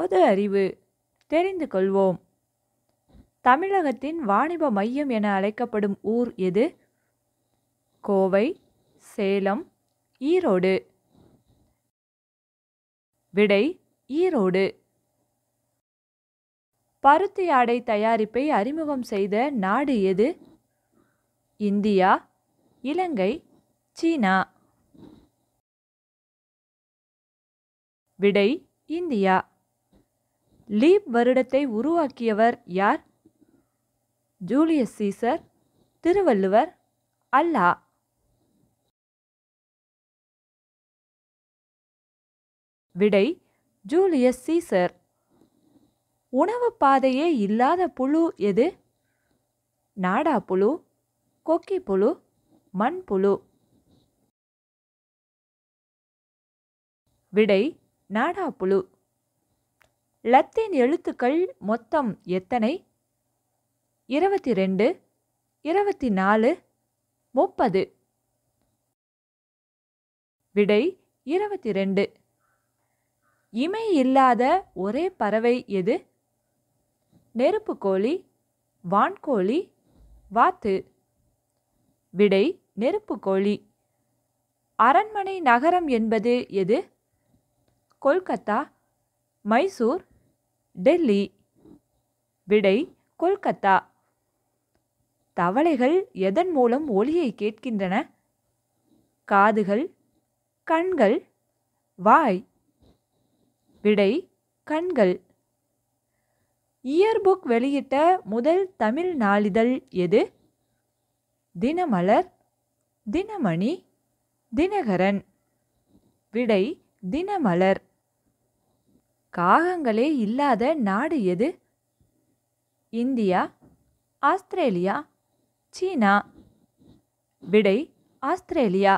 பொது அறிவு தெரிந்து கொள்வோம் தமிழகத்தின் வாணிப மையம் என அழைக்கப்படும் ஊர் எது கோவை சேலம் ஈரோடு விடை ஈரோடு பருத்தி ஆடை தயாரிப்பை அறிமுகம் செய்த நாடு எது இந்தியா இலங்கை சீனா விடை இந்தியா லீப் வருடத்தை உருவாக்கியவர் யார் ஜூலியஸ் சீசர் திருவள்ளுவர் அல்லா விடை ஜூலியஸ் சீசர் உணவு பாதையே இல்லாத புழு எது நாடா புழு கொக்கி புழு மண்புழு விடை நாடா புழு லத்தீன் எழுத்துக்கள் மொத்தம் எத்தனை இருபத்தி ரெண்டு இருபத்தி நாலு முப்பது விடை இருபத்தி ரெண்டு இமை இல்லாத ஒரே பறவை எது நெருப்புக்கோழி வான்கோழி வாத்து விடை நெருப்புக்கோழி அரண்மனை நகரம் என்பது எது கொல்கத்தா மைசூர் டெல்லி விடை கொல்கத்தா தவளைகள் எதன் மூலம் ஒலியை கேட்கின்றன காதுகள் கண்கள் வாய் விடை கண்கள் இயர்புக் வெளியிட்ட முதல் தமிழ் நாளிதழ் எது தினமலர் தினமணி தினகரன் விடை தினமலர் காகங்களே இல்லாத நாடு எது இந்தியா ஆஸ்திரேலியா சீனா விடை ஆஸ்திரேலியா